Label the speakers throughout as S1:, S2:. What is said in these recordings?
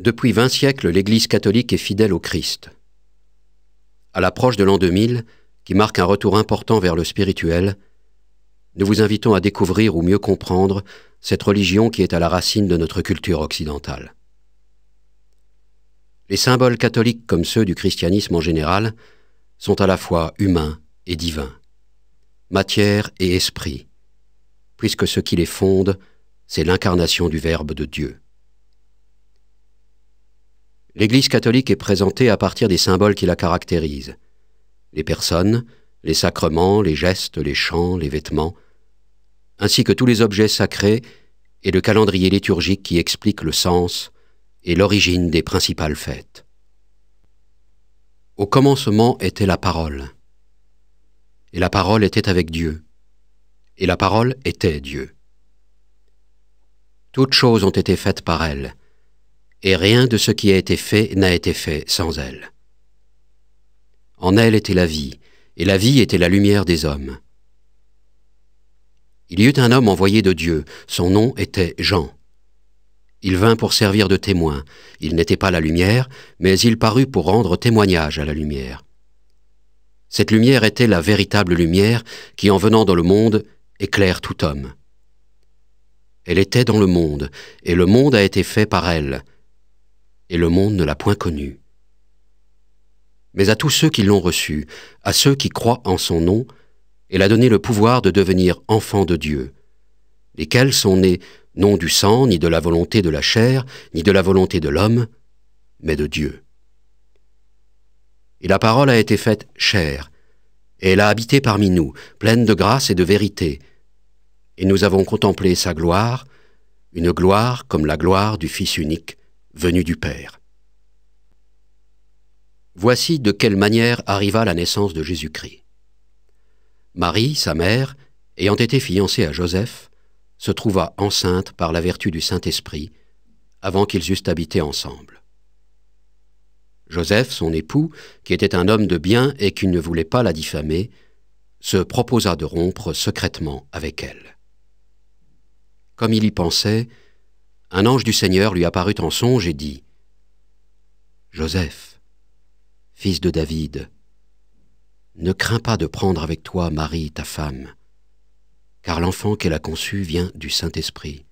S1: Depuis vingt siècles, l'Église catholique est fidèle au Christ. À l'approche de l'an 2000, qui marque un retour important vers le spirituel, nous vous invitons à découvrir ou mieux comprendre cette religion qui est à la racine de notre culture occidentale. Les symboles catholiques comme ceux du christianisme en général sont à la fois humains et divins, matière et esprit, puisque ce qui les fonde, c'est l'incarnation du Verbe de Dieu l'Église catholique est présentée à partir des symboles qui la caractérisent. Les personnes, les sacrements, les gestes, les chants, les vêtements, ainsi que tous les objets sacrés et le calendrier liturgique qui explique le sens et l'origine des principales fêtes. Au commencement était la parole, et la parole était avec Dieu, et la parole était Dieu. Toutes choses ont été faites par elle, et rien de ce qui a été fait n'a été fait sans elle. En elle était la vie, et la vie était la lumière des hommes. Il y eut un homme envoyé de Dieu, son nom était Jean. Il vint pour servir de témoin, il n'était pas la lumière, mais il parut pour rendre témoignage à la lumière. Cette lumière était la véritable lumière qui, en venant dans le monde, éclaire tout homme. Elle était dans le monde, et le monde a été fait par elle, et le monde ne l'a point connu. Mais à tous ceux qui l'ont reçu, à ceux qui croient en son nom, elle a donné le pouvoir de devenir enfants de Dieu, lesquels sont nés non du sang, ni de la volonté de la chair, ni de la volonté de l'homme, mais de Dieu. Et la parole a été faite chair, et elle a habité parmi nous, pleine de grâce et de vérité, et nous avons contemplé sa gloire, une gloire comme la gloire du Fils unique venu du Père. Voici de quelle manière arriva la naissance de Jésus-Christ. Marie, sa mère, ayant été fiancée à Joseph, se trouva enceinte par la vertu du Saint-Esprit avant qu'ils eussent habité ensemble. Joseph, son époux, qui était un homme de bien et qui ne voulait pas la diffamer, se proposa de rompre secrètement avec elle. Comme il y pensait, un ange du Seigneur lui apparut en songe et dit Joseph, fils de David, ne crains pas de prendre avec toi Marie, ta femme, car l'enfant qu'elle a conçu vient du Saint-Esprit.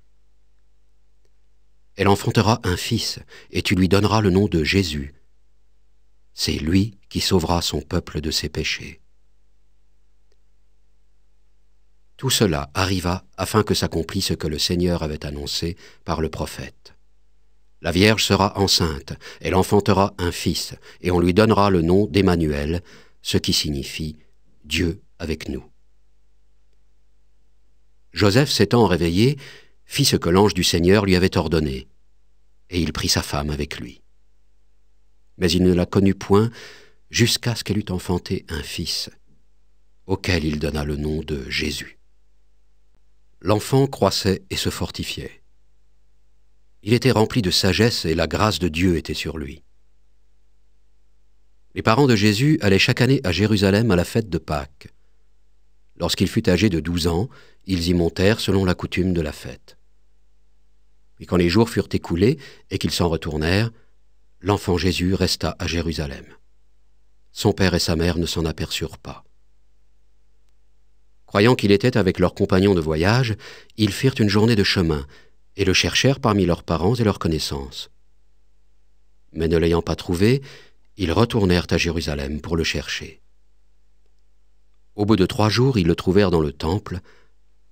S1: Elle enfantera un fils, et tu lui donneras le nom de Jésus. C'est lui qui sauvera son peuple de ses péchés. Tout cela arriva afin que s'accomplisse ce que le Seigneur avait annoncé par le prophète. La Vierge sera enceinte, elle enfantera un fils, et on lui donnera le nom d'Emmanuel, ce qui signifie Dieu avec nous. Joseph s'étant réveillé, fit ce que l'ange du Seigneur lui avait ordonné, et il prit sa femme avec lui. Mais il ne la connut point jusqu'à ce qu'elle eût enfanté un fils, auquel il donna le nom de Jésus l'enfant croissait et se fortifiait. Il était rempli de sagesse et la grâce de Dieu était sur lui. Les parents de Jésus allaient chaque année à Jérusalem à la fête de Pâques. Lorsqu'il fut âgé de douze ans, ils y montèrent selon la coutume de la fête. Mais quand les jours furent écoulés et qu'ils s'en retournèrent, l'enfant Jésus resta à Jérusalem. Son père et sa mère ne s'en aperçurent pas. Croyant qu'il était avec leurs compagnons de voyage, ils firent une journée de chemin, et le cherchèrent parmi leurs parents et leurs connaissances. Mais ne l'ayant pas trouvé, ils retournèrent à Jérusalem pour le chercher. Au bout de trois jours, ils le trouvèrent dans le temple,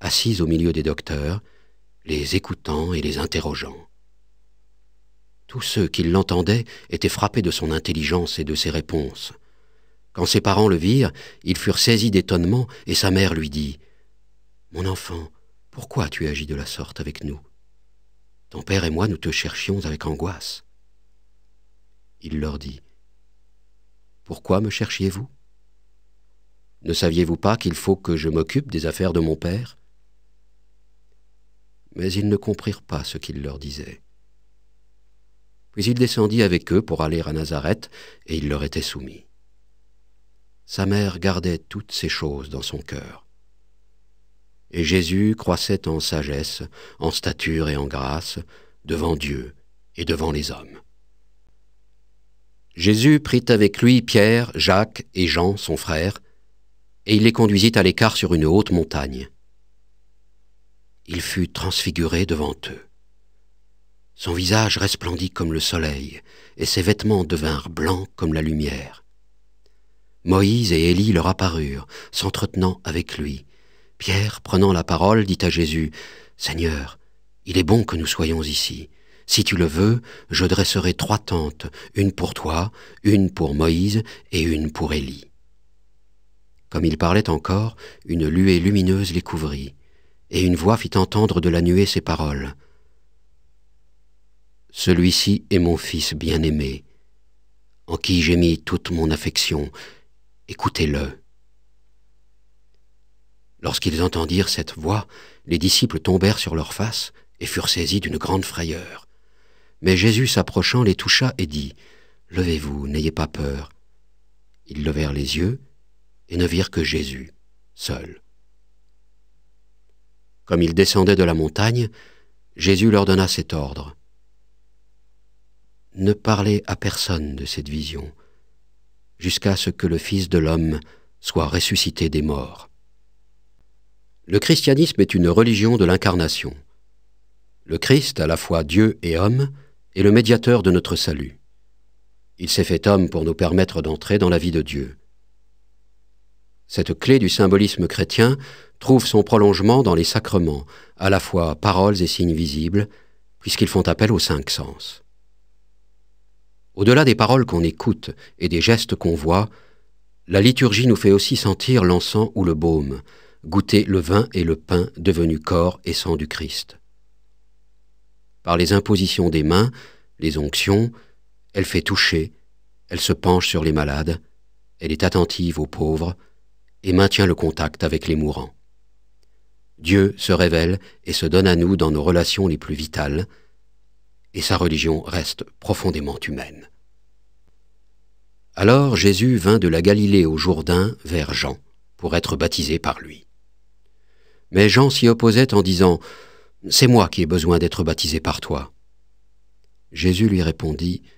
S1: assis au milieu des docteurs, les écoutant et les interrogeant. Tous ceux qui l'entendaient étaient frappés de son intelligence et de ses réponses. Quand ses parents le virent, ils furent saisis d'étonnement, et sa mère lui dit Mon enfant, pourquoi tu agi de la sorte avec nous Ton père et moi, nous te cherchions avec angoisse. Il leur dit Pourquoi me cherchiez-vous Ne saviez-vous pas qu'il faut que je m'occupe des affaires de mon père Mais ils ne comprirent pas ce qu'il leur disait. Puis il descendit avec eux pour aller à Nazareth, et il leur était soumis sa mère gardait toutes ces choses dans son cœur. Et Jésus croissait en sagesse, en stature et en grâce, devant Dieu et devant les hommes. Jésus prit avec lui Pierre, Jacques et Jean, son frère, et il les conduisit à l'écart sur une haute montagne. Il fut transfiguré devant eux. Son visage resplendit comme le soleil, et ses vêtements devinrent blancs comme la lumière. Moïse et Élie leur apparurent, s'entretenant avec lui. Pierre, prenant la parole, dit à Jésus, Seigneur, il est bon que nous soyons ici. Si tu le veux, je dresserai trois tentes, une pour toi, une pour Moïse et une pour Élie. Comme il parlait encore, une luée lumineuse les couvrit, et une voix fit entendre de la nuée ces paroles. Celui-ci est mon fils bien-aimé, en qui j'ai mis toute mon affection écoutez-le. Lorsqu'ils entendirent cette voix, les disciples tombèrent sur leur faces et furent saisis d'une grande frayeur. Mais Jésus s'approchant les toucha et dit, Levez-vous, n'ayez pas peur. Ils levèrent les yeux et ne virent que Jésus, seul. Comme ils descendaient de la montagne, Jésus leur donna cet ordre. Ne parlez à personne de cette vision jusqu'à ce que le Fils de l'homme soit ressuscité des morts. Le christianisme est une religion de l'incarnation. Le Christ, à la fois Dieu et homme, est le médiateur de notre salut. Il s'est fait homme pour nous permettre d'entrer dans la vie de Dieu. Cette clé du symbolisme chrétien trouve son prolongement dans les sacrements, à la fois paroles et signes visibles, puisqu'ils font appel aux cinq sens. Au-delà des paroles qu'on écoute et des gestes qu'on voit, la liturgie nous fait aussi sentir l'encens ou le baume, goûter le vin et le pain devenus corps et sang du Christ. Par les impositions des mains, les onctions, elle fait toucher, elle se penche sur les malades, elle est attentive aux pauvres et maintient le contact avec les mourants. Dieu se révèle et se donne à nous dans nos relations les plus vitales, et sa religion reste profondément humaine. Alors Jésus vint de la Galilée au Jourdain vers Jean, pour être baptisé par lui. Mais Jean s'y opposait en disant ⁇ C'est moi qui ai besoin d'être baptisé par toi ⁇ Jésus lui répondit ⁇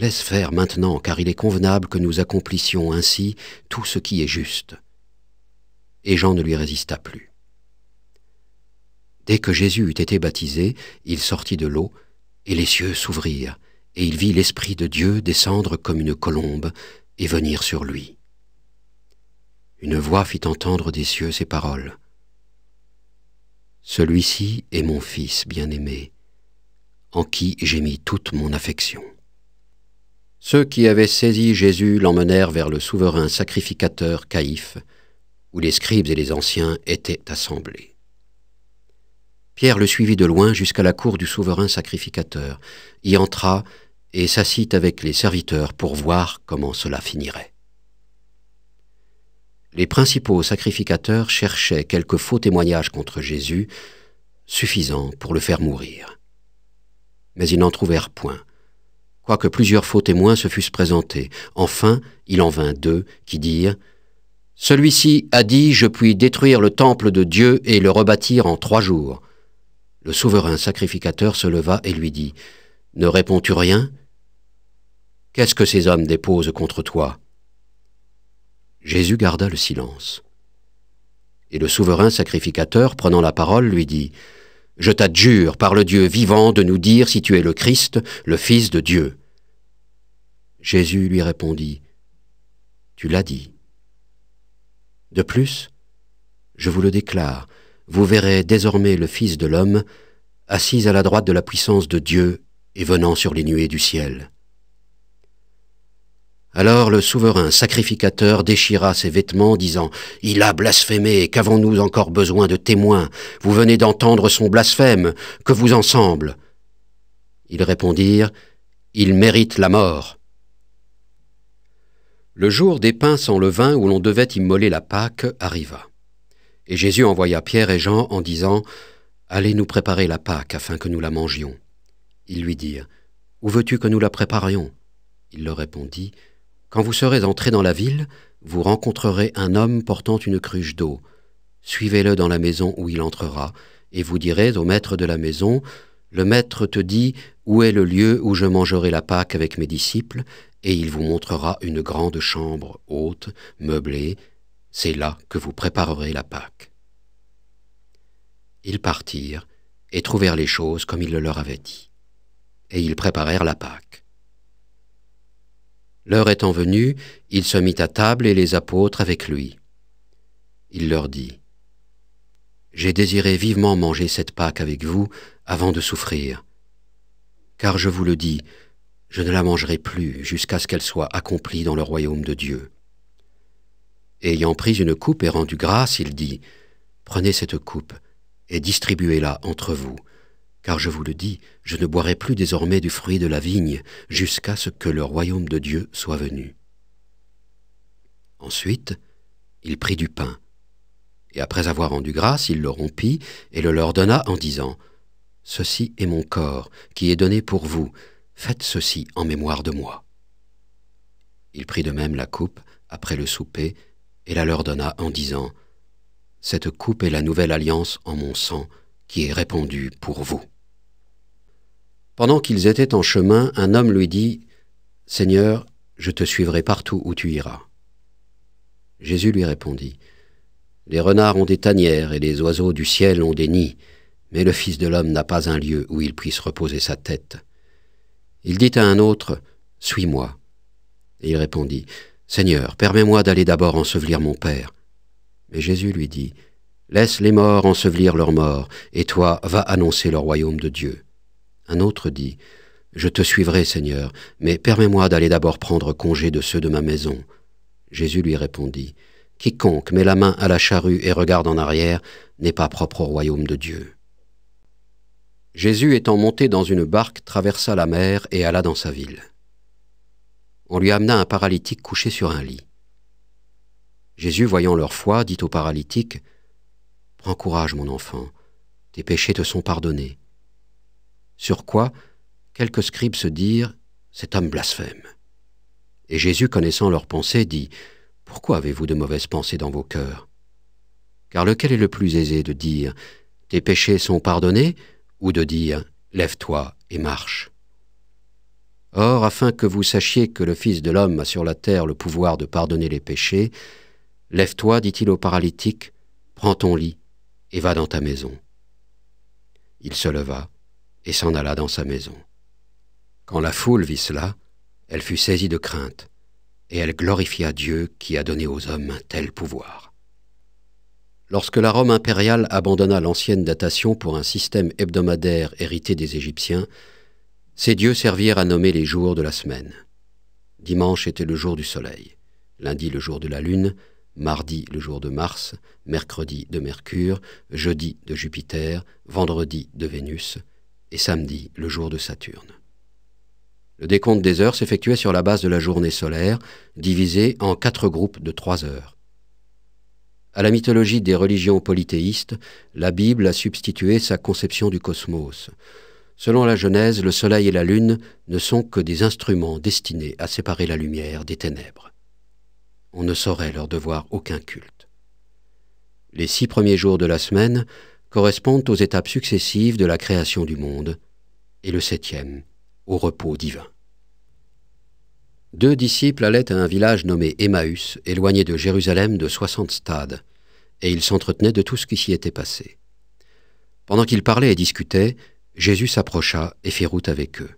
S1: Laisse faire maintenant, car il est convenable que nous accomplissions ainsi tout ce qui est juste. Et Jean ne lui résista plus. Dès que Jésus eut été baptisé, il sortit de l'eau, et les cieux s'ouvrirent, et il vit l'Esprit de Dieu descendre comme une colombe et venir sur lui. Une voix fit entendre des cieux ces paroles. Celui-ci est mon Fils bien-aimé, en qui j'ai mis toute mon affection. Ceux qui avaient saisi Jésus l'emmenèrent vers le souverain sacrificateur Caïphe, où les scribes et les anciens étaient assemblés. Pierre le suivit de loin jusqu'à la cour du souverain sacrificateur, y entra et s'assit avec les serviteurs pour voir comment cela finirait. Les principaux sacrificateurs cherchaient quelques faux témoignages contre Jésus, suffisants pour le faire mourir. Mais ils n'en trouvèrent point, quoique plusieurs faux témoins se fussent présentés. Enfin, il en vint deux qui dirent Celui-ci a dit Je puis détruire le temple de Dieu et le rebâtir en trois jours. Le souverain sacrificateur se leva et lui dit Ne réponds-tu rien Qu'est-ce que ces hommes déposent contre toi Jésus garda le silence. Et le souverain sacrificateur, prenant la parole, lui dit Je t'adjure par le Dieu vivant de nous dire si tu es le Christ, le Fils de Dieu. Jésus lui répondit Tu l'as dit. De plus, je vous le déclare, vous verrez désormais le Fils de l'homme assis à la droite de la puissance de Dieu et venant sur les nuées du ciel. Alors le souverain sacrificateur déchira ses vêtements, disant ⁇ Il a blasphémé, qu'avons-nous encore besoin de témoins Vous venez d'entendre son blasphème, que vous ensemble ?⁇ Ils répondirent ⁇ Il mérite la mort. Le jour des pains sans levain où l'on devait immoler la Pâque arriva. Et Jésus envoya Pierre et Jean en disant Allez nous préparer la Pâque afin que nous la mangions. Ils lui dirent Où veux-tu que nous la préparions Il leur répondit Quand vous serez entrés dans la ville, vous rencontrerez un homme portant une cruche d'eau. Suivez-le dans la maison où il entrera, et vous direz au maître de la maison Le maître te dit Où est le lieu où je mangerai la Pâque avec mes disciples et il vous montrera une grande chambre haute, meublée, c'est là que vous préparerez la Pâque. Ils partirent et trouvèrent les choses comme il le leur avait dit. Et ils préparèrent la Pâque. L'heure étant venue, il se mit à table et les apôtres avec lui. Il leur dit, J'ai désiré vivement manger cette Pâque avec vous avant de souffrir, car je vous le dis, je ne la mangerai plus jusqu'à ce qu'elle soit accomplie dans le royaume de Dieu ayant pris une coupe et rendu grâce, il dit Prenez cette coupe et distribuez-la entre vous, car je vous le dis, je ne boirai plus désormais du fruit de la vigne jusqu'à ce que le royaume de Dieu soit venu. Ensuite, il prit du pain, et après avoir rendu grâce, il le rompit et le leur donna en disant Ceci est mon corps, qui est donné pour vous, faites ceci en mémoire de moi. Il prit de même la coupe après le souper et la leur donna en disant Cette coupe est la nouvelle alliance en mon sang qui est répandue pour vous. Pendant qu'ils étaient en chemin, un homme lui dit Seigneur, je te suivrai partout où tu iras. Jésus lui répondit Les renards ont des tanières et les oiseaux du ciel ont des nids, mais le Fils de l'homme n'a pas un lieu où il puisse reposer sa tête. Il dit à un autre Suis-moi. Et il répondit Seigneur, permets-moi d'aller d'abord ensevelir mon Père. Mais Jésus lui dit, Laisse les morts ensevelir leurs morts, et toi va annoncer le royaume de Dieu. Un autre dit, Je te suivrai, Seigneur, mais permets-moi d'aller d'abord prendre congé de ceux de ma maison. Jésus lui répondit, Quiconque met la main à la charrue et regarde en arrière n'est pas propre au royaume de Dieu. Jésus étant monté dans une barque traversa la mer et alla dans sa ville on lui amena un paralytique couché sur un lit. Jésus, voyant leur foi, dit au paralytique, Prends courage, mon enfant, tes péchés te sont pardonnés. Sur quoi, quelques scribes se dirent, Cet homme blasphème. Et Jésus, connaissant leurs pensées, dit, Pourquoi avez-vous de mauvaises pensées dans vos cœurs Car lequel est le plus aisé de dire, Tes péchés sont pardonnés, ou de dire, Lève-toi et marche Or, afin que vous sachiez que le Fils de l'homme a sur la terre le pouvoir de pardonner les péchés, Lève-toi, dit-il au paralytique, prends ton lit et va dans ta maison. Il se leva et s'en alla dans sa maison. Quand la foule vit cela, elle fut saisie de crainte, et elle glorifia Dieu qui a donné aux hommes un tel pouvoir. Lorsque la Rome impériale abandonna l'ancienne datation pour un système hebdomadaire hérité des Égyptiens, ces dieux servirent à nommer les jours de la semaine. Dimanche était le jour du soleil, lundi le jour de la lune, mardi le jour de Mars, mercredi de Mercure, jeudi de Jupiter, vendredi de Vénus, et samedi le jour de Saturne. Le décompte des heures s'effectuait sur la base de la journée solaire, divisée en quatre groupes de trois heures. À la mythologie des religions polythéistes, la Bible a substitué sa conception du cosmos. Selon la Genèse, le soleil et la lune ne sont que des instruments destinés à séparer la lumière des ténèbres. On ne saurait leur devoir aucun culte. Les six premiers jours de la semaine correspondent aux étapes successives de la création du monde, et le septième au repos divin. Deux disciples allaient à un village nommé Emmaüs, éloigné de Jérusalem de soixante stades, et ils s'entretenaient de tout ce qui s'y était passé. Pendant qu'ils parlaient et discutaient, Jésus s'approcha et fit route avec eux.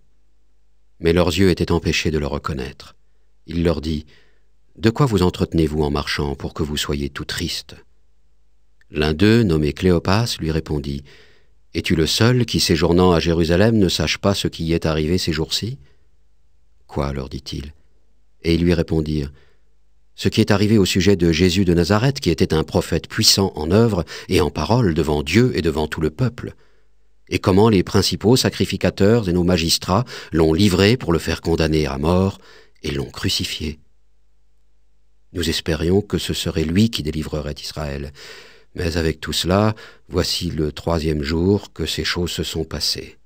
S1: Mais leurs yeux étaient empêchés de le reconnaître. Il leur dit, De quoi vous entretenez-vous en marchant pour que vous soyez tout tristes L'un d'eux, nommé Cléopas, lui répondit, Es-tu le seul qui, séjournant à Jérusalem, ne sache pas ce qui y est arrivé ces jours-ci Quoi leur dit-il. Et ils lui répondirent, ce qui est arrivé au sujet de Jésus de Nazareth, qui était un prophète puissant en œuvre et en parole devant Dieu et devant tout le peuple, et comment les principaux sacrificateurs et nos magistrats l'ont livré pour le faire condamner à mort et l'ont crucifié. Nous espérions que ce serait lui qui délivrerait Israël. Mais avec tout cela, voici le troisième jour que ces choses se sont passées.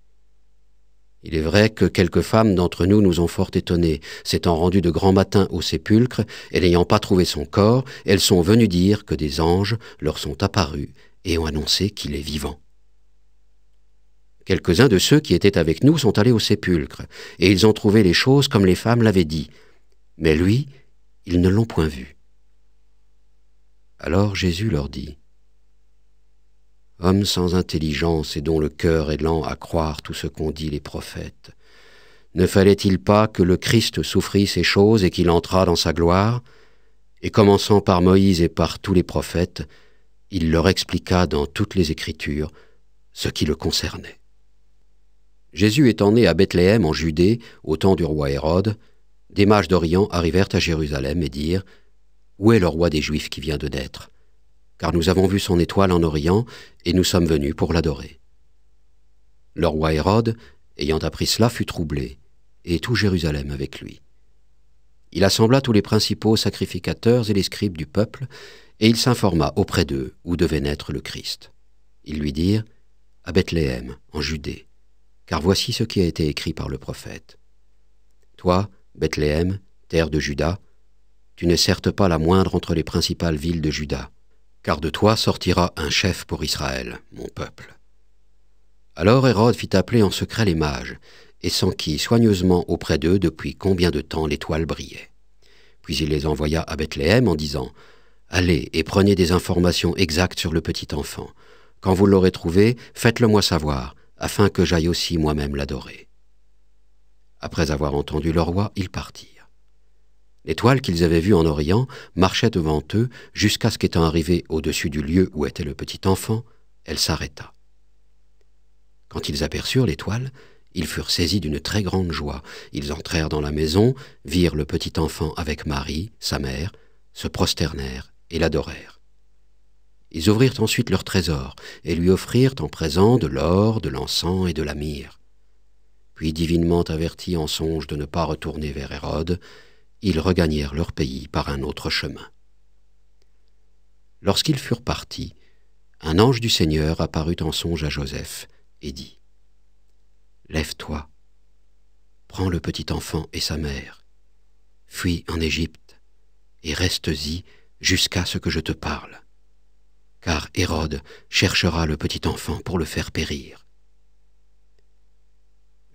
S1: Il est vrai que quelques femmes d'entre nous nous ont fort étonnés, s'étant rendues de grand matin au sépulcre et n'ayant pas trouvé son corps, elles sont venues dire que des anges leur sont apparus et ont annoncé qu'il est vivant. Quelques-uns de ceux qui étaient avec nous sont allés au sépulcre, et ils ont trouvé les choses comme les femmes l'avaient dit. Mais lui, ils ne l'ont point vu. Alors Jésus leur dit, Hommes sans intelligence et dont le cœur est lent à croire tout ce qu'ont dit les prophètes, ne fallait-il pas que le Christ souffrit ces choses et qu'il entrât dans sa gloire Et commençant par Moïse et par tous les prophètes, il leur expliqua dans toutes les Écritures ce qui le concernait. Jésus étant né à Bethléem en Judée, au temps du roi Hérode, des mages d'Orient arrivèrent à Jérusalem et dirent Où est le roi des Juifs qui vient de naître Car nous avons vu son étoile en Orient, et nous sommes venus pour l'adorer. Le roi Hérode, ayant appris cela, fut troublé, et tout Jérusalem avec lui. Il assembla tous les principaux sacrificateurs et les scribes du peuple, et il s'informa auprès d'eux où devait naître le Christ. Ils lui dirent À Bethléem, en Judée car voici ce qui a été écrit par le prophète. Toi, Bethléem, terre de Juda, tu n'es certes pas la moindre entre les principales villes de Juda, car de toi sortira un chef pour Israël, mon peuple. Alors Hérode fit appeler en secret les mages, et s'enquit soigneusement auprès d'eux depuis combien de temps l'étoile brillait. Puis il les envoya à Bethléem en disant Allez et prenez des informations exactes sur le petit enfant. Quand vous l'aurez trouvé, faites-le moi savoir, afin que j'aille aussi moi-même l'adorer. Après avoir entendu le roi, ils partirent. L'étoile qu'ils avaient vue en Orient marchait devant eux jusqu'à ce qu'étant arrivée au-dessus du lieu où était le petit enfant, elle s'arrêta. Quand ils aperçurent l'étoile, ils furent saisis d'une très grande joie. Ils entrèrent dans la maison, virent le petit enfant avec Marie, sa mère, se prosternèrent et l'adorèrent. Ils ouvrirent ensuite leur trésor et lui offrirent en présent de l'or, de l'encens et de la myrrhe. Puis divinement avertis en songe de ne pas retourner vers Hérode, ils regagnèrent leur pays par un autre chemin. Lorsqu'ils furent partis, un ange du Seigneur apparut en songe à Joseph et dit Lève-toi, prends le petit enfant et sa mère, fuis en Égypte et restes-y jusqu'à ce que je te parle car Hérode cherchera le petit enfant pour le faire périr.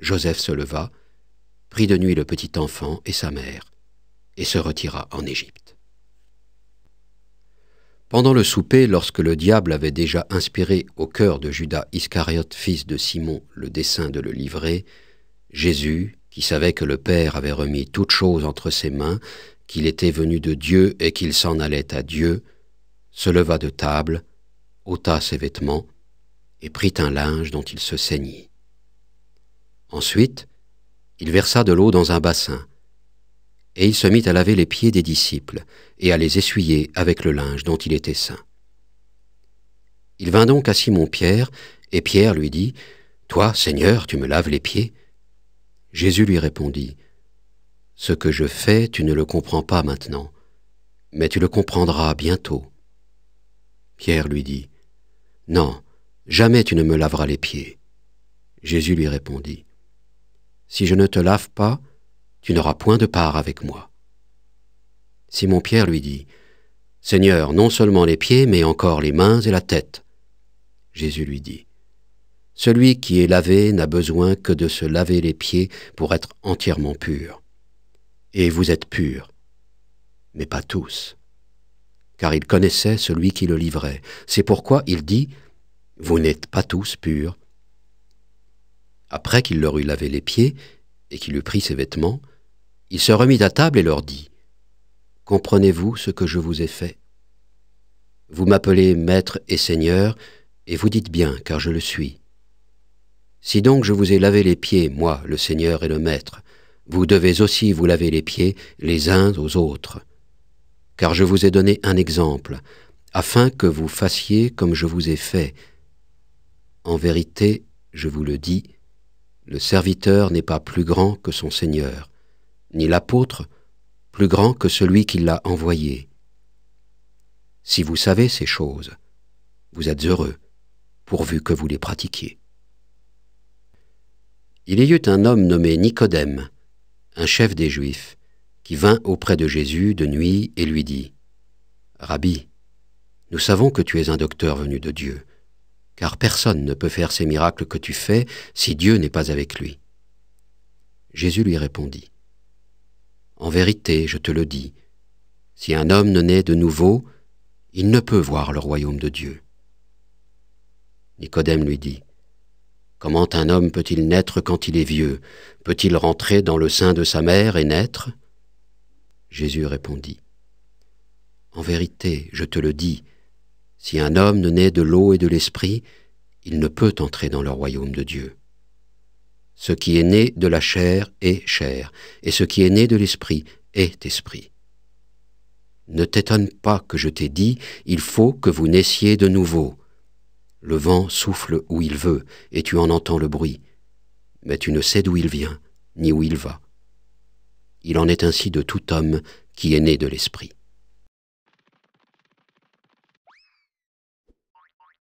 S1: Joseph se leva, prit de nuit le petit enfant et sa mère, et se retira en Égypte. Pendant le souper, lorsque le diable avait déjà inspiré au cœur de Judas Iscariote, fils de Simon, le dessein de le livrer, Jésus, qui savait que le Père avait remis toutes choses entre ses mains, qu'il était venu de Dieu et qu'il s'en allait à Dieu, se leva de table, ôta ses vêtements et prit un linge dont il se saignit. Ensuite, il versa de l'eau dans un bassin, et il se mit à laver les pieds des disciples et à les essuyer avec le linge dont il était saint. Il vint donc à Simon-Pierre, et Pierre lui dit, Toi, Seigneur, tu me laves les pieds Jésus lui répondit, Ce que je fais, tu ne le comprends pas maintenant, mais tu le comprendras bientôt. Pierre lui dit, Non, jamais tu ne me laveras les pieds. Jésus lui répondit, Si je ne te lave pas, tu n'auras point de part avec moi. Simon Pierre lui dit, Seigneur, non seulement les pieds, mais encore les mains et la tête. Jésus lui dit, Celui qui est lavé n'a besoin que de se laver les pieds pour être entièrement pur. Et vous êtes purs, mais pas tous car il connaissait celui qui le livrait. C'est pourquoi il dit Vous n'êtes pas tous purs. Après qu'il leur eut lavé les pieds et qu'il eut pris ses vêtements, il se remit à table et leur dit Comprenez-vous ce que je vous ai fait Vous m'appelez Maître et Seigneur, et vous dites bien, car je le suis. Si donc je vous ai lavé les pieds, moi, le Seigneur et le Maître, vous devez aussi vous laver les pieds les uns aux autres car je vous ai donné un exemple, afin que vous fassiez comme je vous ai fait. En vérité, je vous le dis, le serviteur n'est pas plus grand que son Seigneur, ni l'apôtre plus grand que celui qui l'a envoyé. Si vous savez ces choses, vous êtes heureux, pourvu que vous les pratiquiez. Il y eut un homme nommé Nicodème, un chef des Juifs, qui vint auprès de Jésus de nuit et lui dit Rabbi, nous savons que tu es un docteur venu de Dieu, car personne ne peut faire ces miracles que tu fais si Dieu n'est pas avec lui. Jésus lui répondit En vérité, je te le dis, si un homme ne naît de nouveau, il ne peut voir le royaume de Dieu. Nicodème lui dit Comment un homme peut-il naître quand il est vieux Peut-il rentrer dans le sein de sa mère et naître Jésus répondit, En vérité, je te le dis, si un homme ne naît de l'eau et de l'esprit, il ne peut entrer dans le royaume de Dieu. Ce qui est né de la chair est chair, et ce qui est né de l'esprit est esprit. Ne t'étonne pas que je t'ai dit, il faut que vous naissiez de nouveau. Le vent souffle où il veut, et tu en entends le bruit, mais tu ne sais d'où il vient, ni où il va. Il en est ainsi de tout homme qui est né de l'esprit.